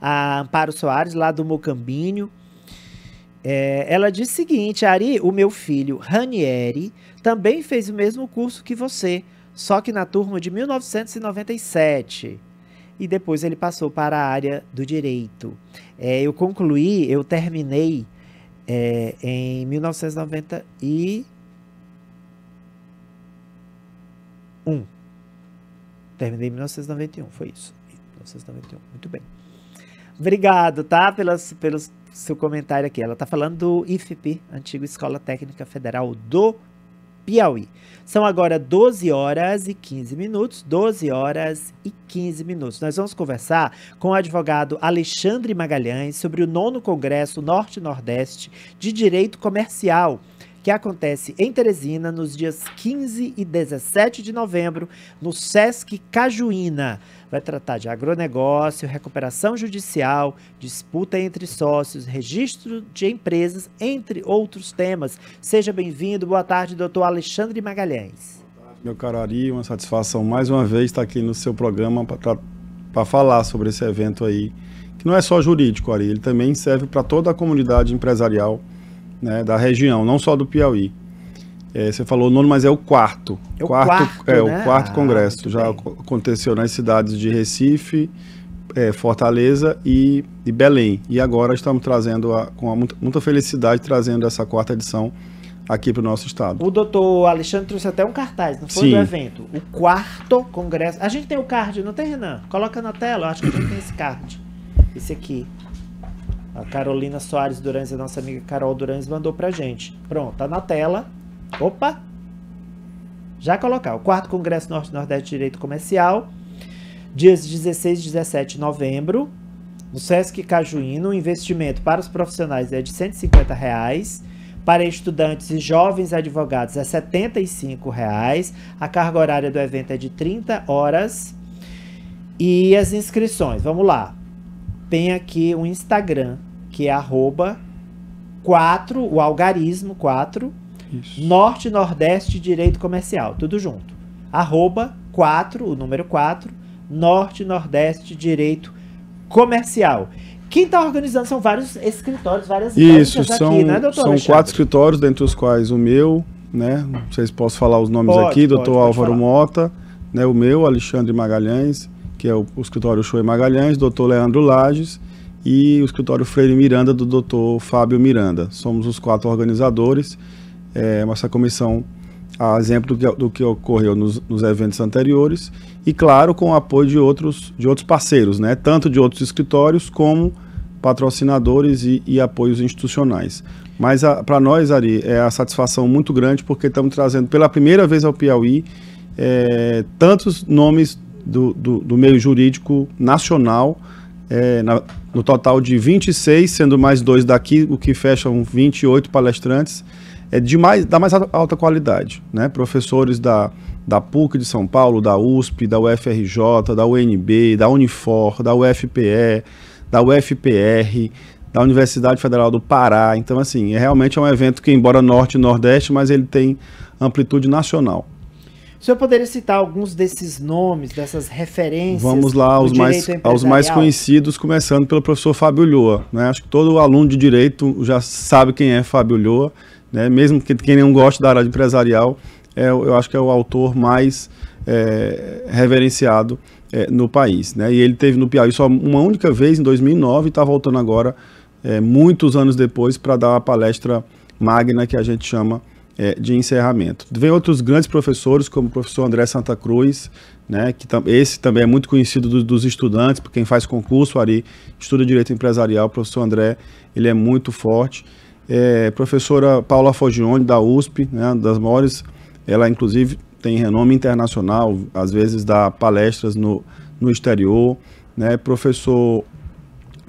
a Amparo Soares, lá do Mocambinho. É, ela diz o seguinte: Ari, o meu filho Ranieri também fez o mesmo curso que você, só que na turma de 1997. E depois ele passou para a área do direito. É, eu concluí, eu terminei é, em 1991. Terminei em 1991, foi isso. 1991. Muito bem. Obrigado, tá? Pelas, pelos seu comentário aqui. Ela tá falando do IFP, antigo Escola Técnica Federal do Piauí. São agora 12 horas e 15 minutos, 12 horas e 15 minutos. Nós vamos conversar com o advogado Alexandre Magalhães sobre o nono Congresso Norte-Nordeste de Direito Comercial que acontece em Teresina nos dias 15 e 17 de novembro, no SESC Cajuína. Vai tratar de agronegócio, recuperação judicial, disputa entre sócios, registro de empresas, entre outros temas. Seja bem-vindo. Boa tarde, doutor Alexandre Magalhães. Meu caro Ari, uma satisfação mais uma vez estar aqui no seu programa para falar sobre esse evento aí, que não é só jurídico, Ari, ele também serve para toda a comunidade empresarial né, da região, não só do Piauí. É, você falou nono, mas é o quarto. É o quarto, quarto é né? o quarto ah, congresso. Já bem. aconteceu nas cidades de Recife, é, Fortaleza e, e, Belém. E agora estamos trazendo a, com a, muita, felicidade trazendo essa quarta edição aqui para o nosso estado. O doutor Alexandre trouxe até um cartaz, não foi Sim. do evento. O quarto congresso. A gente tem o card, não tem, Renan? Coloca na tela, acho que a gente tem esse card. Esse aqui. A Carolina Soares Durães, a nossa amiga Carol Durães, mandou pra gente. Pronto, tá na tela. Opa! Já colocar. O quarto Congresso Norte-Nordeste de Direito Comercial, dias 16 e 17 de novembro, no Sesc Cajuíno. O investimento para os profissionais é de R$ 150. Reais. Para estudantes e jovens advogados é R$ 75. Reais. A carga horária do evento é de 30 horas. E as inscrições, vamos lá tem aqui um Instagram, que é arroba 4, o algarismo 4, Isso. Norte Nordeste Direito Comercial, tudo junto. Arroba 4, o número 4, Norte Nordeste Direito Comercial. Quem está organizando são vários escritórios, várias Isso, são, aqui, né, doutor? São Alexandre? quatro escritórios, dentre os quais o meu, né? Não sei se posso falar os nomes pode, aqui, pode, doutor pode Álvaro falar. Mota, né? O meu, Alexandre Magalhães, que é o, o escritório Shoei Magalhães, doutor Leandro Lages e o escritório Freire Miranda do doutor Fábio Miranda. Somos os quatro organizadores. É, essa comissão, a exemplo do que, do que ocorreu nos, nos, eventos anteriores, e claro, com o apoio de outros, de outros parceiros, né? tanto de outros escritórios como patrocinadores e, e apoios institucionais. Mas para nós, Ari, é a satisfação muito grande porque estamos trazendo pela primeira vez ao Piauí é, tantos nomes do, do, do meio jurídico nacional, é, na, no total de 26, sendo mais dois daqui, o que fecha fecham 28 palestrantes, é de mais, da mais alta qualidade. Né? Professores da, da PUC de São Paulo, da USP, da UFRJ, da UNB, da Unifor, da UFPE, da UFPR, da Universidade Federal do Pará. Então, assim, é realmente é um evento que, embora norte e nordeste, mas ele tem amplitude nacional. O senhor poderia citar alguns desses nomes, dessas referências? Vamos lá, aos mais, aos mais conhecidos, começando pelo professor Fábio Lhoa. Né? Acho que todo aluno de direito já sabe quem é Fábio Lhoa, né? mesmo que quem não goste da área empresarial, é, eu acho que é o autor mais é, reverenciado é, no país. Né? E ele teve no Piauí só uma única vez, em 2009, e está voltando agora, é, muitos anos depois, para dar a palestra magna que a gente chama é, de encerramento. Vem outros grandes professores, como o professor André Santa Cruz, né, que tam, esse também é muito conhecido do, dos estudantes, por quem faz concurso, ali estuda Direito Empresarial, o professor André, ele é muito forte. É, professora Paula Fogione, da USP, né, das maiores, ela inclusive tem renome internacional, às vezes dá palestras no, no exterior, né, professor,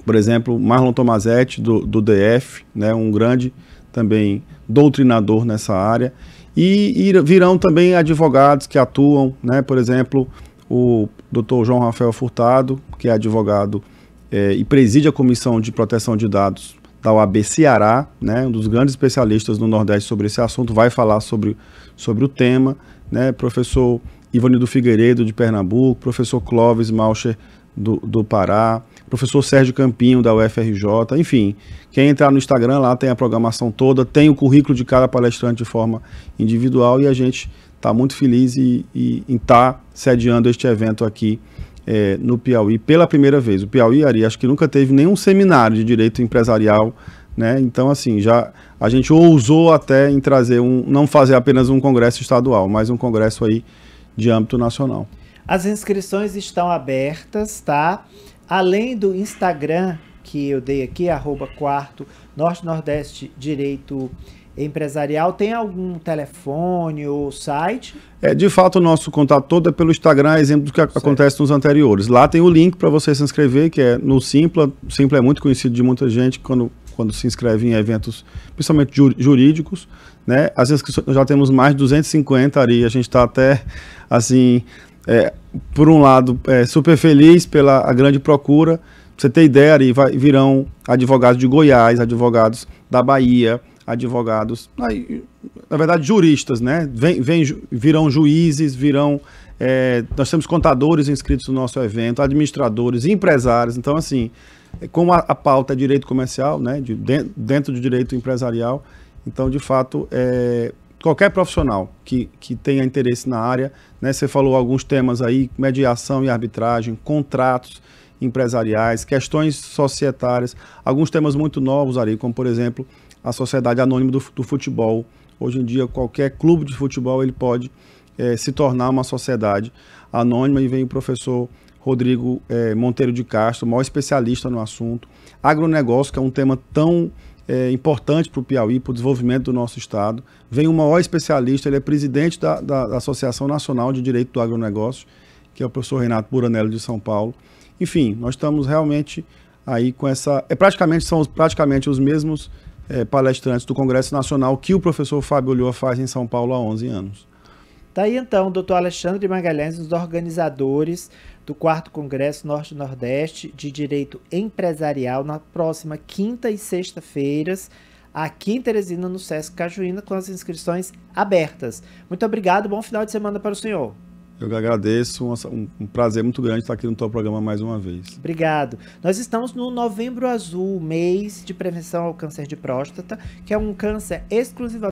por exemplo, Marlon Tomazetti, do, do DF, né, um grande também doutrinador nessa área, e, e virão também advogados que atuam, né, por exemplo, o Dr. João Rafael Furtado, que é advogado é, e preside a Comissão de Proteção de Dados da OAB Ceará, né, um dos grandes especialistas no Nordeste sobre esse assunto, vai falar sobre, sobre o tema, né, professor Ivanildo Figueiredo, de Pernambuco, professor Clóvis Malcher, do, do Pará, professor Sérgio Campinho, da UFRJ, enfim. Quem entrar no Instagram lá tem a programação toda, tem o currículo de cada palestrante de forma individual e a gente está muito feliz e, e, em estar tá sediando este evento aqui é, no Piauí pela primeira vez. O Piauí, Ari, acho que nunca teve nenhum seminário de direito empresarial, né? Então, assim, já a gente ousou até em trazer um, não fazer apenas um congresso estadual, mas um congresso aí de âmbito nacional. As inscrições estão abertas, tá? Além do Instagram que eu dei aqui, arroba quarto Norte Nordeste Direito Empresarial, tem algum telefone ou site? É, de fato, o nosso contato todo é pelo Instagram, exemplo do que certo. acontece nos anteriores. Lá tem o link para você se inscrever, que é no Simpla. O Simpla é muito conhecido de muita gente quando, quando se inscreve em eventos, principalmente jurídicos. Né? As inscrições, nós já temos mais de 250 ali, a gente está até assim é, por um lado, é, super feliz pela grande procura. Pra você ter ideia, ali vai, virão advogados de Goiás, advogados da Bahia, advogados, na verdade, juristas, né? Vem, vem, virão juízes, virão. É, nós temos contadores inscritos no nosso evento, administradores, empresários. Então, assim, é como a, a pauta é direito comercial, né? De, dentro do direito empresarial, então, de fato, é, qualquer profissional que, que tenha interesse na área, né? Você falou alguns temas aí, mediação e arbitragem, contratos empresariais, questões societárias, alguns temas muito novos ali, como por exemplo a sociedade anônima do, do futebol. Hoje em dia qualquer clube de futebol ele pode é, se tornar uma sociedade anônima e vem o professor Rodrigo é, Monteiro de Castro, maior especialista no assunto. Agronegócio, que é um tema tão é, importante para o Piauí, para o desenvolvimento do nosso Estado. Vem o maior especialista, ele é presidente da, da, Associação Nacional de Direito do Agronegócio, que é o professor Renato Buranello de São Paulo. Enfim, nós estamos realmente aí com essa. É, praticamente, são os, praticamente os mesmos é, palestrantes do Congresso Nacional que o professor Fábio Lhoa faz em São Paulo há 11 anos. Daí tá então, o doutor Alexandre Magalhães, os organizadores do 4 Congresso Norte-Nordeste de Direito Empresarial, na próxima quinta e sexta-feiras, aqui em Teresina, no Sesc Cajuína, com as inscrições abertas. Muito obrigado, bom final de semana para o senhor. Eu que agradeço, um, um, prazer muito grande estar aqui no teu programa mais uma vez. Obrigado. Nós estamos no Novembro Azul, mês de prevenção ao câncer de próstata, que é um câncer exclusivamente